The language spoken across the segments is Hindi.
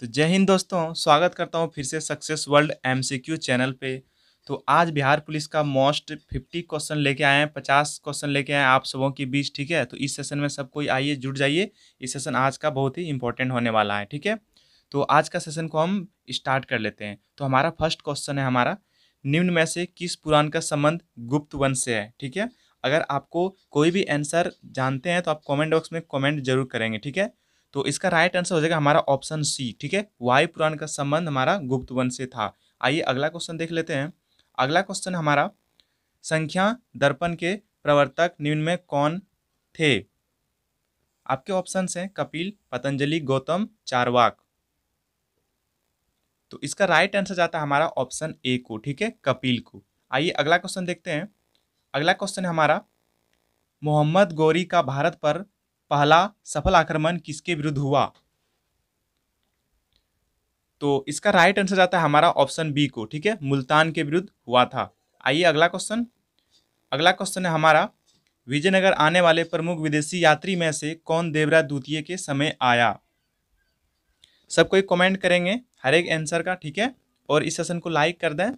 तो जय हिंद दोस्तों स्वागत करता हूँ फिर से सक्सेस वर्ल्ड एमसीक्यू चैनल पे तो आज बिहार पुलिस का मोस्ट फिफ्टी क्वेश्चन लेके आए हैं पचास क्वेश्चन लेके आए हैं आप सबों के बीच ठीक है तो इस सेशन में सब कोई आइए जुट जाइए इस सेशन आज का बहुत ही इंपॉर्टेंट होने वाला है ठीक है तो आज का सेशन को हम स्टार्ट कर लेते हैं तो हमारा फर्स्ट क्वेश्चन है हमारा निम्न में से किस पुराण का संबंध गुप्त वंश से है ठीक है अगर आपको कोई भी आंसर जानते हैं तो आप कमेंट बॉक्स में कमेंट जरूर करेंगे ठीक है तो इसका राइट आंसर हो जाएगा हमारा ऑप्शन सी ठीक है वायु पुराण का संबंध हमारा गुप्त वन से था आइए अगला क्वेश्चन देख लेते हैं अगला क्वेश्चन हमारा संख्या दर्पण के प्रवर्तक निम्न में कौन थे आपके ऑप्शन हैं कपिल पतंजलि गौतम चारवाक तो इसका राइट आंसर जाता है हमारा ऑप्शन ए को ठीक है कपिल को आइए अगला क्वेश्चन देखते हैं अगला क्वेश्चन है हमारा मोहम्मद गौरी का भारत पर पहला सफल आक्रमण किसके विरुद्ध हुआ तो इसका राइट आंसर जाता है हमारा ऑप्शन बी को ठीक है मुल्तान के विरुद्ध हुआ था आइए अगला क्वेश्चन अगला क्वेश्चन है हमारा विजयनगर आने वाले प्रमुख विदेशी यात्री में से कौन देवराज द्वितीय के समय आया सब कोई कमेंट करेंगे हर एक आंसर का ठीक है और इस सेशन को लाइक कर दें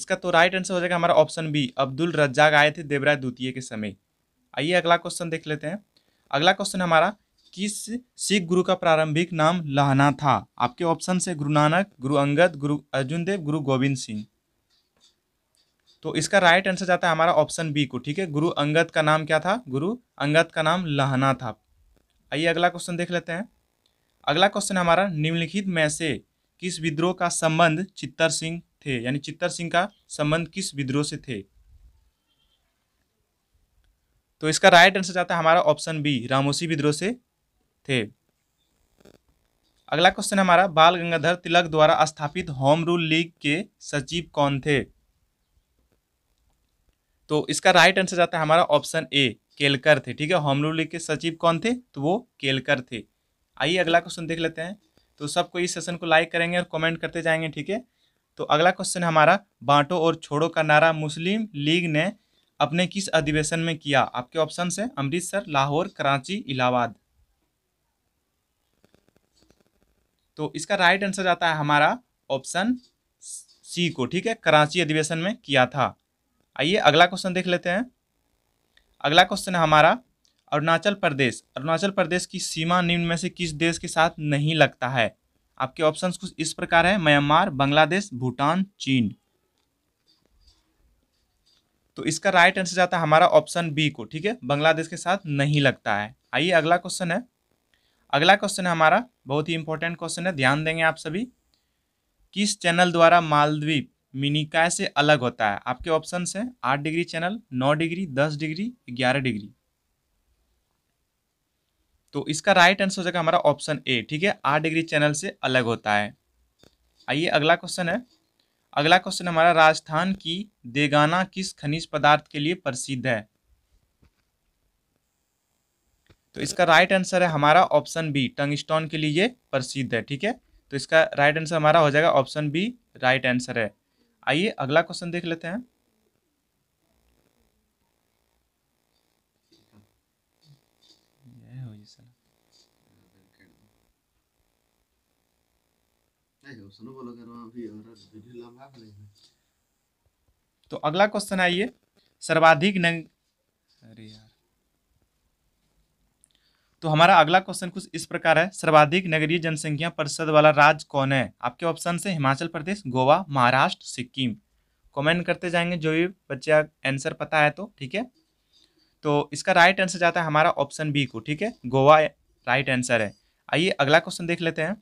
इसका तो राइट आंसर हो जाएगा हमारा ऑप्शन बी अब्दुल रज्जाक आए थे देवराज द्वितीय के समय आइए अगला क्वेश्चन देख लेते हैं अगला क्वेश्चन हमारा किस सिख गुरु का प्रारंभिक नाम लहना था आपके ऑप्शन से गुरु नानक गुरु अंगद गुरु अर्जुन देव गुरु गोविंद सिंह तो इसका राइट आंसर जाता है हमारा ऑप्शन बी को ठीक है गुरु अंगद का नाम क्या था गुरु अंगद का नाम लहना था आइए अगला क्वेश्चन देख लेते हैं अगला क्वेश्चन हमारा निम्नलिखित में से किस विद्रोह का संबंध चित्तर सिंह थे यानी चित्तर सिंह का संबंध किस विद्रोह से थे तो इसका राइट आंसर जाता है हमारा ऑप्शन बी रामोसी विद्रोह से थे अगला क्वेश्चन हमारा बाल गंगाधर तिलक द्वारा स्थापित होम रूल लीग के सचिव कौन थे तो इसका राइट आंसर जाता है हमारा ऑप्शन ए केलकर थे ठीक है होम रूल लीग के सचिव कौन थे तो वो केलकर थे आइए अगला क्वेश्चन देख लेते हैं तो सबको इस सेशन को लाइक करेंगे और कमेंट करते जाएंगे ठीक है तो अगला क्वेश्चन हमारा बांटो और छोड़ो का नारा मुस्लिम लीग ने अपने किस अधिवेशन में किया आपके ऑप्शन है अमृतसर लाहौर कराची इलाहाबाद तो इसका राइट आंसर जाता है हमारा ऑप्शन सी को ठीक है कराची अधिवेशन में किया था आइए अगला क्वेश्चन देख लेते हैं अगला क्वेश्चन है हमारा अरुणाचल प्रदेश अरुणाचल प्रदेश की सीमा निम्न में से किस देश के साथ नहीं लगता है आपके ऑप्शंस कुछ इस प्रकार है म्यांमार बांग्लादेश भूटान चीन तो इसका राइट आंसर जाता है हमारा ऑप्शन बी को ठीक है बांग्लादेश के साथ नहीं लगता है आइए अगला क्वेश्चन है अगला क्वेश्चन है हमारा बहुत ही इंपॉर्टेंट क्वेश्चन है ध्यान देंगे आप सभी किस चैनल द्वारा मालद्वीप मिनिकाय से अलग होता है आपके ऑप्शन है आठ डिग्री चैनल नौ डिग्री दस डिग्री ग्यारह डिग्री तो इसका राइट आंसर हो जाएगा हमारा ऑप्शन ए ठीक है आठ डिग्री चैनल से अलग होता है आइए अगला क्वेश्चन है अगला क्वेश्चन हमारा राजस्थान की देगाना किस खनिज पदार्थ के लिए प्रसिद्ध है तो इसका राइट आंसर है हमारा ऑप्शन बी टंगस्टोन के लिए प्रसिद्ध है ठीक है तो इसका राइट आंसर हमारा हो जाएगा ऑप्शन बी राइट आंसर है आइए अगला क्वेश्चन देख लेते हैं Yeah, हाँ तो अगला क्वेश्चन आइए सर्वाधिक नंग अरे यार तो हमारा अगला क्वेश्चन कुछ इस प्रकार है सर्वाधिक नगरीय जनसंख्या परिषद वाला राज्य कौन है आपके ऑप्शन से हिमाचल प्रदेश गोवा महाराष्ट्र सिक्किम कमेंट करते जाएंगे जो भी बच्चे आंसर पता है तो ठीक है तो इसका राइट आंसर जाता है हमारा ऑप्शन बी को ठीक है गोवा राइट आंसर है आइए अगला क्वेश्चन देख लेते हैं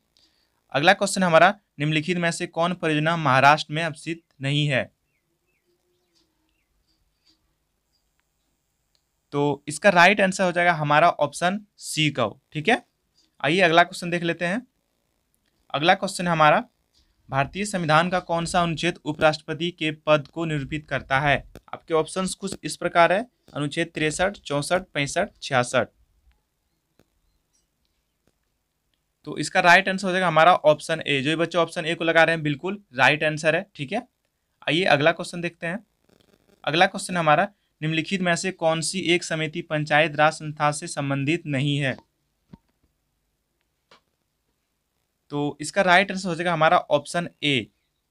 अगला क्वेश्चन हमारा निम्नलिखित में से कौन परियोजना महाराष्ट्र में अवस्थित नहीं है तो इसका राइट आंसर हो जाएगा हमारा ऑप्शन सी का ठीक है आइए अगला क्वेश्चन देख लेते हैं अगला क्वेश्चन है हमारा भारतीय संविधान का कौन सा अनुच्छेद उपराष्ट्रपति के पद को निरूपित करता है आपके ऑप्शंस कुछ इस प्रकार है अनुच्छेद तिरसठ चौंसठ पैंसठ छियासठ तो इसका राइट आंसर हो जाएगा हमारा ऑप्शन ए जो बच्चे ऑप्शन ए को लगा रहे हैं बिल्कुल राइट आंसर है ठीक है आइए अगला क्वेश्चन देखते हैं अगला क्वेश्चन हमारा निम्नलिखित में से कौन सी एक समिति पंचायत राज संस्था से संबंधित नहीं है तो इसका राइट आंसर हो जाएगा हमारा option A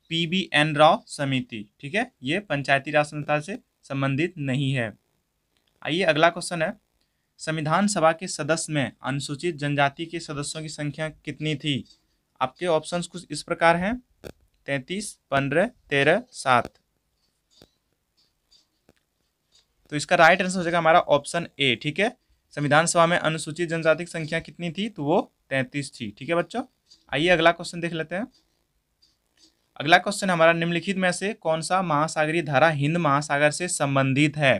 P B N Rao समिति ठीक है ये पंचायती राज संस्था से संबंधित नहीं है आइए अगला क्वेश्चन है संविधान सभा के सदस्य में अनुसूचित जनजाति के सदस्यों की संख्या कितनी थी आपके ऑप्शंस कुछ इस प्रकार हैं तैंतीस पंद्रह तेरह सात तो इसका राइट आंसर हो जाएगा हमारा ऑप्शन ए ठीक है संविधान सभा में अनुसूचित जनजाति की संख्या कितनी थी तो वो तैंतीस थी ठीक है बच्चों आइए अगला क्वेश्चन देख लेते हैं अगला क्वेश्चन हमारा निम्नलिखित में से कौन सा महासागरी धारा हिंद महासागर से संबंधित है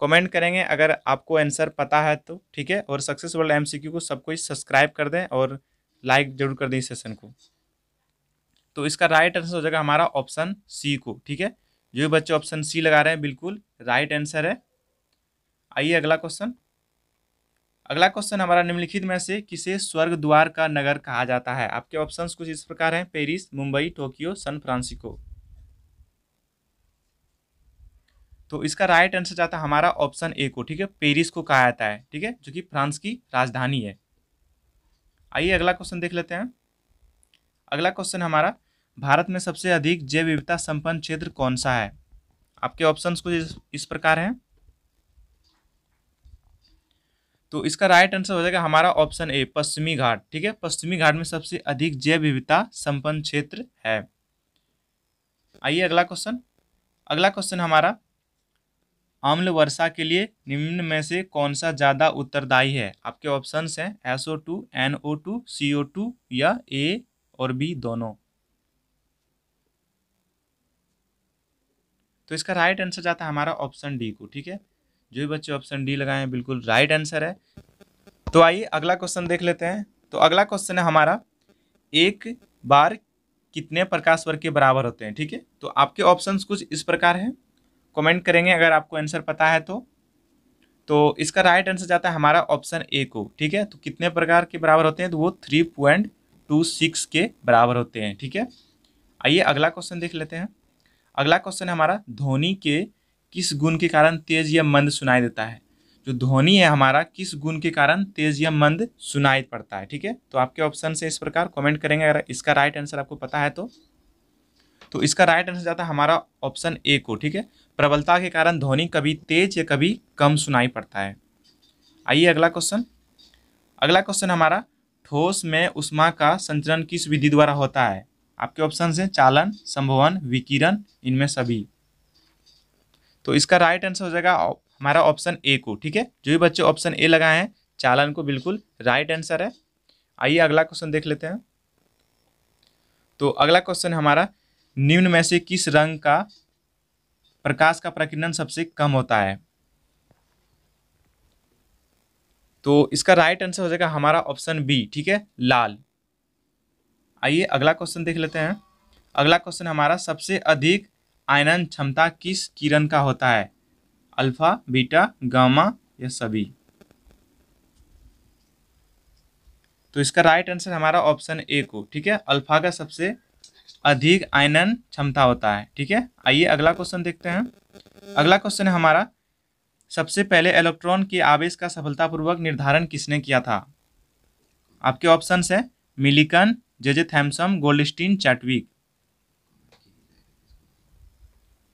कमेंट करेंगे अगर आपको आंसर पता है तो ठीक है और सक्सेस वर्ल्ड क्यू को सबको सब्सक्राइब कर दें और लाइक जरूर कर दें इस सेशन को तो इसका राइट आंसर हो जाएगा हमारा ऑप्शन सी को ठीक है जो भी बच्चे ऑप्शन सी लगा रहे हैं बिल्कुल राइट आंसर है आइए अगला क्वेश्चन अगला क्वेश्चन हमारा निम्नलिखित में से किसे स्वर्ग द्वार का नगर कहा जाता है आपके ऑप्शंस कुछ इस प्रकार हैं Paris Mumbai Tokyo San Francisco तो इसका राइट आंसर जाता है हमारा ऑप्शन ए को ठीक है पेरिस को कहा जाता है ठीक है जो कि फ्रांस की राजधानी है आइए अगला क्वेश्चन देख लेते हैं अगला क्वेश्चन हमारा भारत में सबसे अधिक जैव विविधता संपन्न क्षेत्र कौन सा है आपके ऑप्शंस कुछ इस प्रकार हैं तो इसका राइट आंसर हो जाएगा हमारा ऑप्शन ए पश्चिमी घाट ठीक है पश्चिमी घाट में सबसे अधिक जैव विविधता संपन्न क्षेत्र है आइए अगला क्वेश्चन अगला क्वेश्चन हमारा अम्ल वर्षा के लिए निम्न में से कौन सा ज़्यादा उत्तरदायी है आपके ऑप्शंस हैं SO two N O two C O two या ए और बी दोनों तो इसका राइट आंसर जाता है हमारा ऑप्शन डी को ठीक है जो भी बच्चे ऑप्शन डी लगाए हैं बिल्कुल राइट आंसर है तो आइए अगला क्वेश्चन देख लेते हैं तो अगला क्वेश्चन है हमारा एक बार कितने प्रकाश वर्ग के बराबर होते हैं ठीक है तो आपके ऑप्शंस कुछ इस प्रकार हैं कमेंट करेंगे अगर आपको आंसर पता है तो तो इसका राइट आंसर जाता है हमारा ऑप्शन ए को ठीक है तो कितने प्रकार के बराबर होते हैं तो वो थ्री पॉइंट टू सिक्स के बराबर होते हैं ठीक है आइए अगला क्वेश्चन देख लेते हैं अगला क्वेश्चन है हमारा धोनी के किस गुण के कारण तेज या मंद सुनाई देता है जो धोनी है हमारा किस गुण के कारण तेज या मंद सुनाई पड़ता है ठीक है तो आपके ऑप्शन से इस प्रकार कमेंट करेंगे अगर इसका राइट आंसर आपको पता है तो तो इसका राइट आंसर जाता है हमारा ऑप्शन ए को ठीक है प्रबलता के कारण ध्वनि कभी तेज या कभी कम सुनाई पड़ता है आइए अगला क्वेश्चन अगला क्वेश्चन हमारा ठोस में उष्मा का संचरण किस विधि द्वारा होता है आपके ऑप्शन हैं चालन संभवन विकिरण इनमें सभी तो इसका राइट आंसर हो जाएगा हमारा ऑप्शन ए को ठीक है जो भी बच्चे ऑप्शन ए लगाए हैं चालन को बिल्कुल राइट आंसर है आइए अगला क्वेश्चन देख लेते हैं तो अगला क्वेश्चन हमारा निम्न में से किस रंग का प्रकाश का प्रकीर्णन सबसे कम होता है तो इसका राइट आंसर हो जाएगा हमारा ऑप्शन बी ठीक है लाल आइए अगला क्वेश्चन देख लेते हैं अगला क्वेश्चन हमारा सबसे अधिक आयनन क्षमता किस किरण का होता है अल्फा बीटा गामा या सभी तो इसका राइट आंसर हमारा ऑप्शन ए को ठीक है अल्फा का सबसे अधिक आयनन क्षमता होता है ठीक है आइए अगला क्वेश्चन देखते हैं अगला क्वेश्चन है हमारा सबसे पहले इलेक्ट्रॉन के आवेश का सफलतापूर्वक निर्धारण किसने किया था आपके ऑप्शन है Millikan J J Thomson Goldstein Chadwick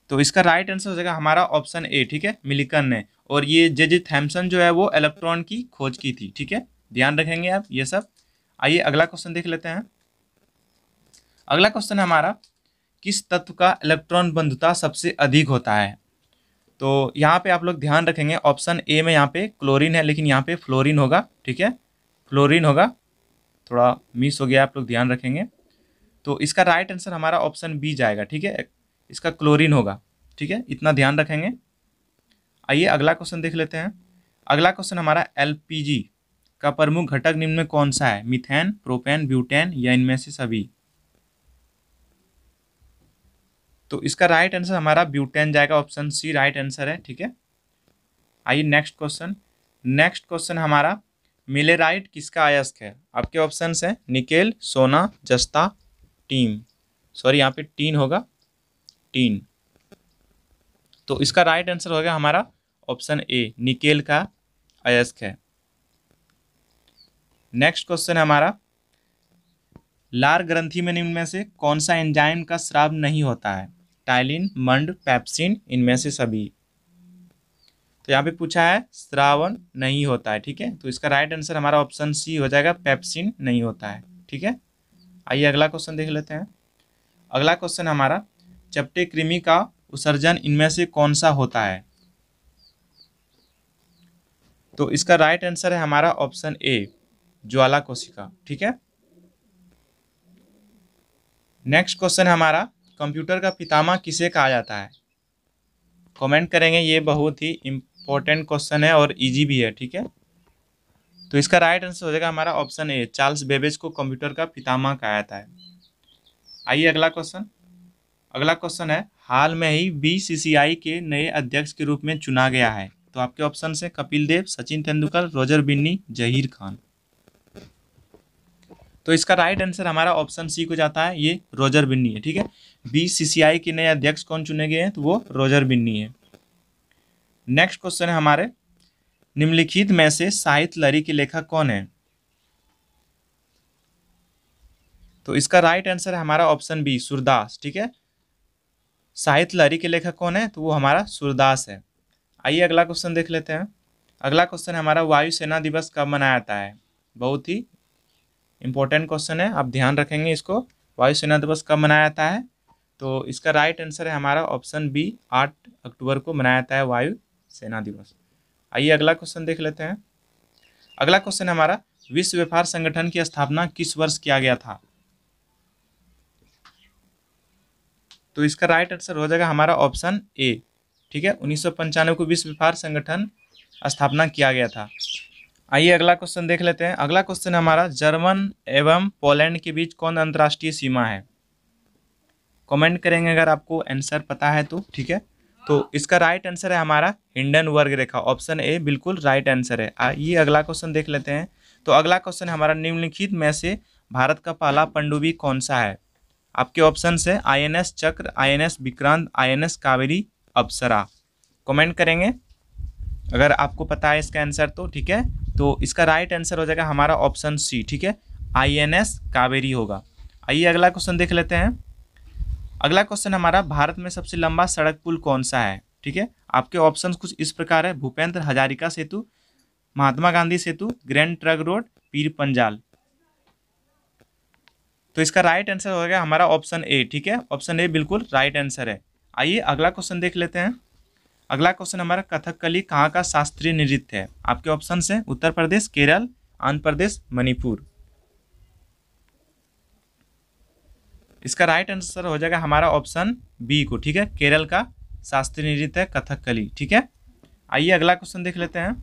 तो इसका राइट आंसर हो जाएगा हमारा ऑप्शन ए ठीक है मिलिकन ने और ये जे जे थैमसन जो है वो इलेक्ट्रॉन की खोज की थी ठीक है ध्यान रखेंगे आप ये सब आइए अगला क्वेश्चन देख लेते हैं अगला क्वेश्चन है हमारा किस तत्व का इलेक्ट्रॉन बंधुता सबसे अधिक होता है तो यहाँ पे आप लोग ध्यान रखेंगे ऑप्शन ए में यहाँ पे क्लोरीन है लेकिन यहाँ पे फ्लोरीन होगा ठीक है फ्लोरीन होगा थोड़ा मिस हो गया आप लोग ध्यान रखेंगे तो इसका राइट आंसर हमारा ऑप्शन बी जाएगा ठीक है इसका क्लोरीन होगा ठीक है इतना ध्यान रखेंगे आइए अगला क्वेश्चन देख लेते हैं अगला क्वेश्चन हमारा एल का प्रमुख घटक निम्न में कौन सा है मिथेन प्रोपेन ब्यूटेन या इनमें से सभी तो इसका राइट आंसर हमारा ब्यूटेन जाएगा ऑप्शन सी राइट आंसर है ठीक है आइए नेक्स्ट क्वेश्चन नेक्स्ट क्वेश्चन हमारा मिले राइट किसका अयस्क है आपके ऑप्शन है निकेल सोना जस्ता टीम सॉरी यहाँ पे टीन होगा टीन तो इसका राइट आंसर होगा हमारा ऑप्शन ए निकेल का अयस्क है नेक्स्ट क्वेश्चन है हमारा लार ग्रंथि में निम्न में से कौन सा एंजाइम का श्राव नहीं होता है टाइलिन मंड पैप्सिन इनमें से सभी तो यहाँ पे पूछा है श्रावण नहीं होता है ठीक है तो इसका राइट आंसर हमारा ऑप्शन सी हो जाएगा पैप्सिन नहीं होता है ठीक है आइए अगला क्वेश्चन देख लेते हैं अगला क्वेश्चन हमारा चपटे कृमि का उत्सर्जन इनमें से कौन सा होता है तो इसका राइट आंसर है हमारा ऑप्शन ए ज्वाला कोशिका ठीक है नेक्स्ट क्वेश्चन हमारा कंप्यूटर का पितामा किसे कहा जाता है कमेंट करेंगे ये बहुत ही इम्पोर्टेंट क्वेश्चन है और इजी भी है ठीक है तो इसका राइट आंसर हो जाएगा हमारा ऑप्शन ए चार्ल्स बेबेज को कंप्यूटर का पितामा कहा जाता है आइए अगला क्वेश्चन अगला क्वेश्चन है हाल में ही बी के नए अध्यक्ष के रूप में चुना गया है तो आपके ऑप्शन है कपिल देव सचिन तेंदुलकर रोजर बिन्नी जहीर खान तो इसका राइट आंसर हमारा ऑप्शन सी को जाता है ये रोजर बिन्नी है ठीक है बी सीसीआई के नए अध्यक्ष कौन चुने गए हैं तो वो रोजर बिन्नी है नेक्स्ट क्वेश्चन है हमारे निम्नलिखित में से साहित्य लहरी के लेखक कौन है तो इसका राइट आंसर है हमारा ऑप्शन बी सुरदास ठीक है साहित्य लहरी के लेखक कौन है तो वो हमारा सुरदास है आइए अगला क्वेश्चन देख लेते हैं अगला क्वेश्चन हमारा वायुसेना दिवस कब मनाया जाता है बहुत ही इंपॉर्टेंट क्वेश्चन है आप ध्यान रखेंगे इसको वायुसेना दिवस कब मनाया जाता है तो इसका राइट आंसर है हमारा ऑप्शन बी आठ अक्टूबर को मनाया जाता है वायु सेना दिवस आइए अगला क्वेश्चन देख लेते हैं अगला क्वेश्चन हमारा विश्व व्यापार संगठन की स्थापना किस वर्ष किया गया था तो इसका राइट आंसर हो जाएगा हमारा ऑप्शन ए ठीक है उन्नीस को विश्व व्यापार संगठन स्थापना किया गया था आइए अगला क्वेश्चन देख लेते हैं अगला क्वेश्चन हमारा जर्मन एवं पोलैंड के बीच कौन अंतर्राष्ट्रीय सीमा है कमेंट करेंगे अगर आपको आंसर पता है तो ठीक है तो इसका राइट आंसर है हमारा हिंडन वर्ग रेखा ऑप्शन ए बिल्कुल राइट आंसर है आइए अगला क्वेश्चन देख लेते हैं तो अगला क्वेश्चन हमारा निम्नलिखित में से भारत का पहला पंडुबी कौन सा है आपके ऑप्शन है S Chakra S Vikrant S Kaveri Apsara comment करेंगे अगर आपको पता है इसका आंसर तो ठीक है तो इसका राइट आंसर हो जाएगा हमारा ऑप्शन सी ठीक है आई एन एस कावेरी होगा आइए अगला क्वेश्चन देख लेते हैं अगला क्वेश्चन हमारा भारत में सबसे लंबा सड़क पुल कौन सा है ठीक है आपके ऑप्शन कुछ इस प्रकार है Bhupendra Hazarika Setu Mahatma Gandhi Setu Grand Trunk Road Pir Panjal तो इसका राइट आंसर हो गया हमारा ऑप्शन ए ठीक है ऑप्शन ए बिल्कुल राइट आंसर है आइए अगला क्वेश्चन देख लेते हैं अगला क्वेश्चन हमारा कथकली कहाँ का शास्त्रीय नृत्य है आपके ऑप्शन है उत्तर प्रदेश केरल आंध्र प्रदेश मणिपुर इसका राइट आंसर हो जाएगा हमारा ऑप्शन बी को ठीक है केरल का शास्त्रीय नृत्य है कथकली ठीक है आइए अगला क्वेश्चन देख लेते हैं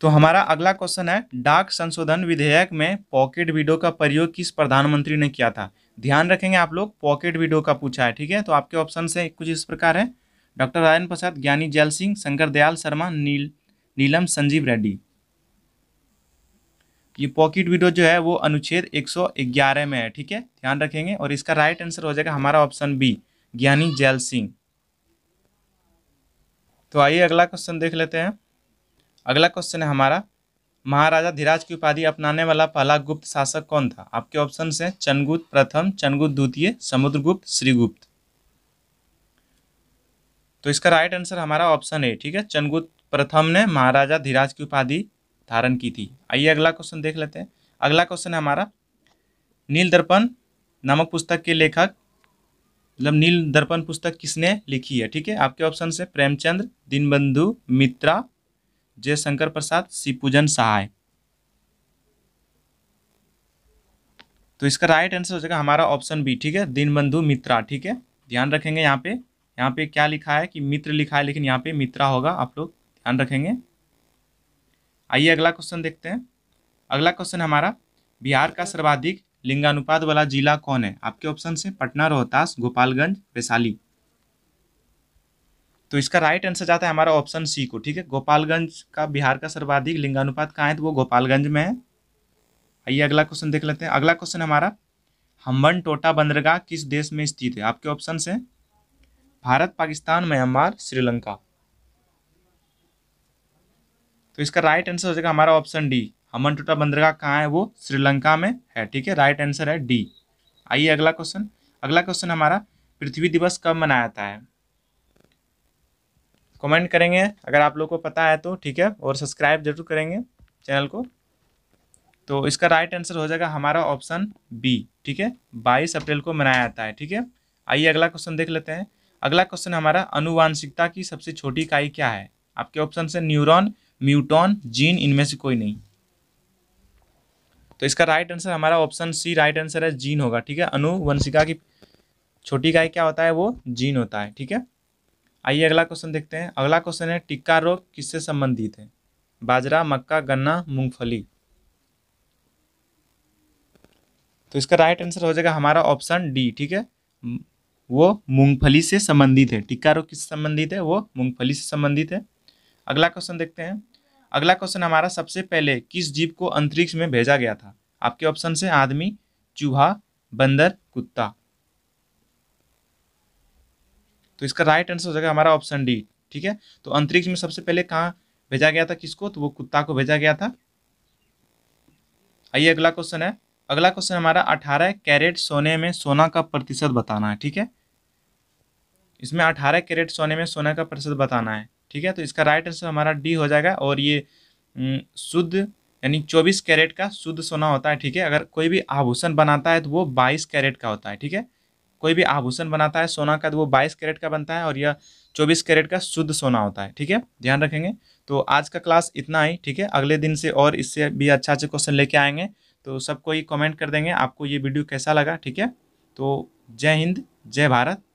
तो हमारा अगला क्वेश्चन है डाक संशोधन विधेयक में पॉकेट वीडियो का प्रयोग किस प्रधानमंत्री ने किया था ध्यान रखेंगे आप लोग पॉकेट वीडियो का पूछा है ठीक है तो आपके ऑप्शन से कुछ इस प्रकार है डॉक्टर राजन प्रसाद ज्ञानी जैल सिंह शंकर दयाल शर्मा नील नीलम संजीव रेड्डी ये पॉकेट वीडियो जो है वो अनुच्छेद 111 में है ठीक है ध्यान रखेंगे और इसका राइट आंसर हो जाएगा हमारा ऑप्शन बी ज्ञानी जैल सिंह तो आइए अगला क्वेश्चन देख लेते हैं अगला क्वेश्चन है हमारा महाराजा धीराज की उपाधि अपनाने वाला पहला गुप्त शासक कौन था आपके ऑप्शन है चनगुप्त प्रथम चनगुप्त द्वितीय समुद्रगुप्त श्रीगुप्त तो इसका राइट आंसर हमारा ऑप्शन ए ठीक है चंदगुप्त प्रथम ने महाराजा धीराज की उपाधि धारण की थी आइए अगला क्वेश्चन देख लेते हैं अगला क्वेश्चन है हमारा नील दर्पण नामक पुस्तक के लेखक मतलब नील दर्पण पुस्तक किसने लिखी है ठीक है आपके ऑप्शन से प्रेमचंद्र दीनबंधु मित्रा जयशंकर प्रसाद शिवपूजन सहाय तो इसका राइट आंसर हो जाएगा हमारा ऑप्शन बी ठीक है दीनबंधु मित्रा ठीक है ध्यान रखेंगे यहाँ पे यहाँ पे क्या लिखा है कि मित्र लिखा है लेकिन यहाँ पे मित्रा होगा आप लोग ध्यान रखेंगे आइए अगला क्वेश्चन देखते हैं अगला क्वेश्चन हमारा बिहार का सर्वाधिक लिंगानुपात वाला जिला कौन है आपके ऑप्शन से पटना रोहतास गोपालगंज वैशाली तो इसका राइट आंसर जाता है हमारा ऑप्शन सी को ठीक है गोपालगंज का बिहार का सर्वाधिक लिंगानुपात कहाँ है तो वो गोपालगंज में है आइए अगला क्वेश्चन देख लेते हैं अगला क्वेश्चन हमारा हम्बन टोटा बंदरगाह किस देश में स्थित है आपके ऑप्शन से भारत पाकिस्तान म्यांमार श्रीलंका तो इसका राइट आंसर हो जाएगा हमारा ऑप्शन डी हमन टोटा बंदरगाह कहाँ है वो श्रीलंका में है ठीक है राइट आंसर है डी आइए अगला क्वेश्चन अगला क्वेश्चन हमारा पृथ्वी दिवस कब मनाया जाता है कमेंट करेंगे अगर आप लोग को पता है तो ठीक है और सब्सक्राइब जरूर करेंगे चैनल को तो इसका राइट आंसर हो जाएगा हमारा ऑप्शन बी ठीक है बाईस अप्रैल को मनाया जाता है ठीक है आइए अगला क्वेश्चन देख लेते हैं अगला क्वेश्चन हमारा अनुवांशिकता की सबसे छोटी इकाई क्या है आपके ऑप्शन से न्यूरॉन म्यूटॉन जीन इनमें से कोई नहीं तो इसका राइट आंसर हमारा ऑप्शन सी राइट आंसर है जीन होगा ठीक है अनुवंशिका की छोटी इकाई क्या होता है वो जीन होता है ठीक है आइए अगला क्वेश्चन देखते हैं अगला क्वेश्चन है टिक्का रोग किससे संबंधित है बाजरा मक्का गन्ना मूंगफली तो इसका राइट आंसर हो जाएगा हमारा ऑप्शन डी ठीक है वो मूंगफली से संबंधित है टिक्का रोग किससे संबंधित है वो मूंगफली से संबंधित है अगला क्वेश्चन देखते हैं अगला क्वेश्चन हमारा सबसे पहले किस जीव को अंतरिक्ष में भेजा गया था आपके ऑप्शन से आदमी चूहा बंदर कुत्ता तो इसका राइट आंसर हो जाएगा हमारा ऑप्शन डी ठीक है तो अंतरिक्ष में सबसे पहले कहाँ भेजा गया था किसको तो वो कुत्ता को भेजा गया था आइए अगला क्वेश्चन है अगला क्वेश्चन हमारा अठारह कैरेट सोने में सोना का प्रतिशत बताना है ठीक है इसमें अठारह कैरेट सोने में सोना का प्रतिशत बताना है ठीक है तो इसका राइट आंसर हमारा डी हो जाएगा और ये शुद्ध यानी चौबीस कैरेट का शुद्ध सोना होता है ठीक है अगर कोई भी आभूषण बनाता है तो वो बाईस कैरेट का होता है ठीक है कोई भी आभूषण बनाता है सोना का तो वो बाईस कैरेट का बनता है और यह चौबीस कैरेट का शुद्ध सोना होता है ठीक है ध्यान रखेंगे तो आज का क्लास इतना ही ठीक है अगले दिन से और इससे भी अच्छा अच्छे क्वेश्चन लेके आएंगे तो सबको ये कॉमेंट कर देंगे आपको ये वीडियो कैसा लगा ठीक है तो जय हिंद जय भारत